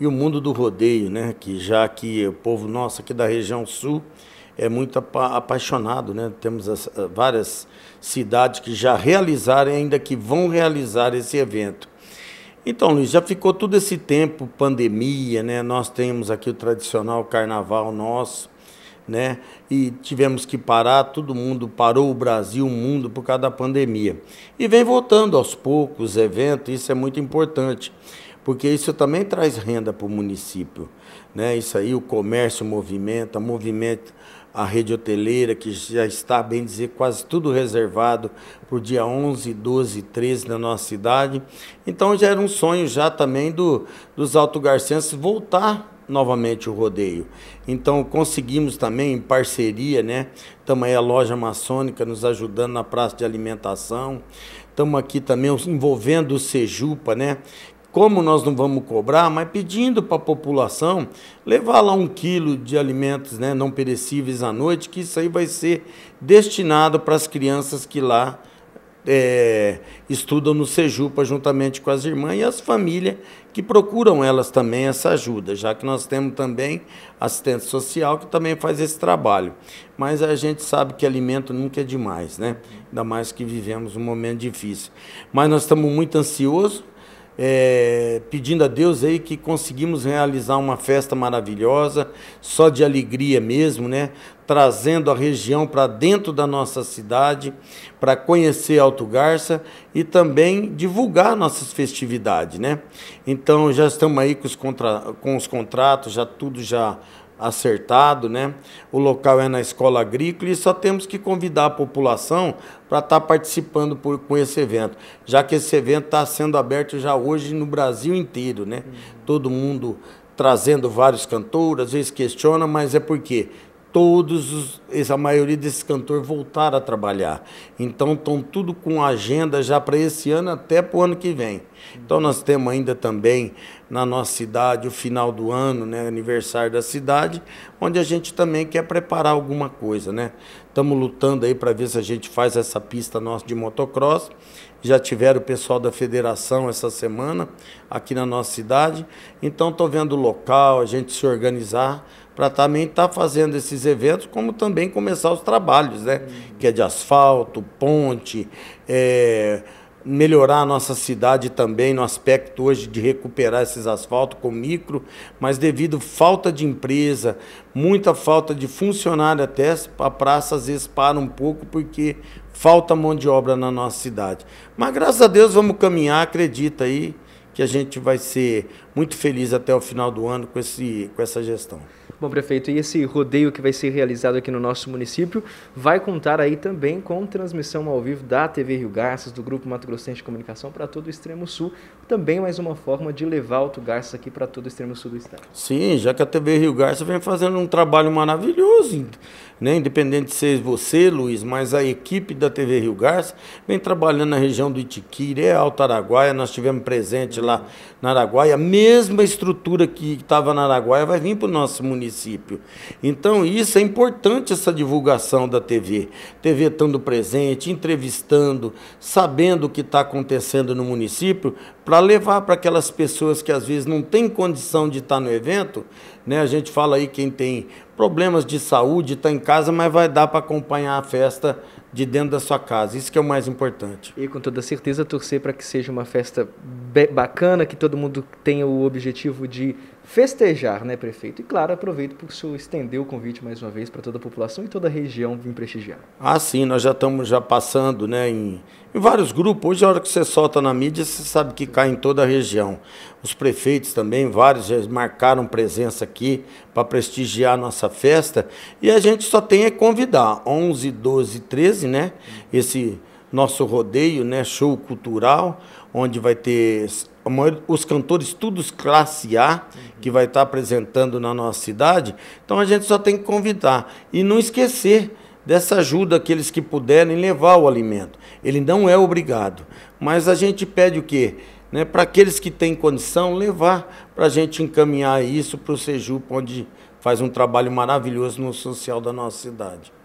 e o mundo do rodeio, né? Que já que o povo nosso aqui da região sul é muito apaixonado, né? Temos as, várias cidades que já realizaram, ainda que vão realizar esse evento. Então, Luiz, já ficou todo esse tempo pandemia, né? Nós temos aqui o tradicional carnaval nosso né? E tivemos que parar, todo mundo parou, o Brasil, o mundo, por causa da pandemia. E vem voltando aos poucos, eventos, isso é muito importante, porque isso também traz renda para o município, né? Isso aí, o comércio movimenta, movimenta a rede hoteleira, que já está, bem dizer, quase tudo reservado para o dia 11, 12, 13 na nossa cidade. Então já era um sonho já também do, dos autogarcenses voltar novamente o rodeio. Então conseguimos também em parceria, né? Estamos aí a loja maçônica nos ajudando na praça de alimentação. Estamos aqui também envolvendo o Sejupa, né? Como nós não vamos cobrar, mas pedindo para a população levar lá um quilo de alimentos né, não perecíveis à noite, que isso aí vai ser destinado para as crianças que lá é, estudam no Sejupa juntamente com as irmãs e as famílias que procuram elas também essa ajuda, já que nós temos também assistente social que também faz esse trabalho. Mas a gente sabe que alimento nunca é demais, né? Ainda mais que vivemos um momento difícil. Mas nós estamos muito ansiosos é, pedindo a Deus aí que conseguimos realizar uma festa maravilhosa, só de alegria mesmo, né? Trazendo a região para dentro da nossa cidade, para conhecer Alto Garça e também divulgar nossas festividades, né? Então já estamos aí com os, contra... com os contratos, já tudo já acertado, né? O local é na escola agrícola e só temos que convidar a população para estar tá participando por, com esse evento, já que esse evento está sendo aberto já hoje no Brasil inteiro, né? Todo mundo trazendo vários cantores, às vezes questiona, mas é porque todos, os, a maioria desses cantores voltaram a trabalhar. Então estão tudo com agenda já para esse ano até para o ano que vem. Então nós temos ainda também na nossa cidade o final do ano, né, aniversário da cidade, onde a gente também quer preparar alguma coisa, né? Estamos lutando aí para ver se a gente faz essa pista nossa de motocross. Já tiveram o pessoal da federação essa semana aqui na nossa cidade. Então estou vendo o local, a gente se organizar para também estar tá fazendo esses eventos, como também começar os trabalhos, né? Que é de asfalto, ponte, é, melhorar a nossa cidade também no aspecto hoje de recuperar esses asfaltos com micro, mas devido falta de empresa, muita falta de funcionário até, a praça às vezes para um pouco porque falta mão de obra na nossa cidade. Mas graças a Deus vamos caminhar, acredita aí que a gente vai ser muito feliz até o final do ano com, esse, com essa gestão. Bom, prefeito, e esse rodeio que vai ser realizado aqui no nosso município vai contar aí também com transmissão ao vivo da TV Rio Garças, do Grupo Mato Grossense de Comunicação para todo o Extremo Sul. Também mais uma forma de levar Alto Garças aqui para todo o Extremo Sul do Estado. Sim, já que a TV Rio Garças vem fazendo um trabalho maravilhoso, né? independente de ser você, Luiz, mas a equipe da TV Rio Garças vem trabalhando na região do Itiquira, é Alto Araguaia, nós tivemos presente lá na Araguaia, mesmo mesma estrutura que estava na Araguaia vai vir para o nosso município. Então, isso é importante, essa divulgação da TV. TV estando presente, entrevistando, sabendo o que está acontecendo no município, para levar para aquelas pessoas que às vezes não têm condição de estar tá no evento. Né? A gente fala aí quem tem problemas de saúde, está em casa, mas vai dar para acompanhar a festa de dentro da sua casa. Isso que é o mais importante. E com toda certeza torcer para que seja uma festa bacana, que todo mundo tenha o objetivo de festejar, né, prefeito? E claro, aproveito para o senhor estender o convite mais uma vez para toda a população e toda a região vir prestigiar. Ah, sim, nós já estamos já passando, né, em, em vários grupos. Hoje, na hora que você solta na mídia, você sabe que cai em toda a região. Os prefeitos também, vários já marcaram presença aqui para prestigiar a nossa festa. E a gente só tem é convidar 11, 12, 13, né, esse nosso rodeio, né, show cultural, onde vai ter os cantores todos classe A que vai estar apresentando na nossa cidade. Então a gente só tem que convidar e não esquecer dessa ajuda aqueles que puderem levar o alimento. Ele não é obrigado, mas a gente pede o quê? Né, para aqueles que têm condição levar para a gente encaminhar isso para o Sejup, onde faz um trabalho maravilhoso no social da nossa cidade.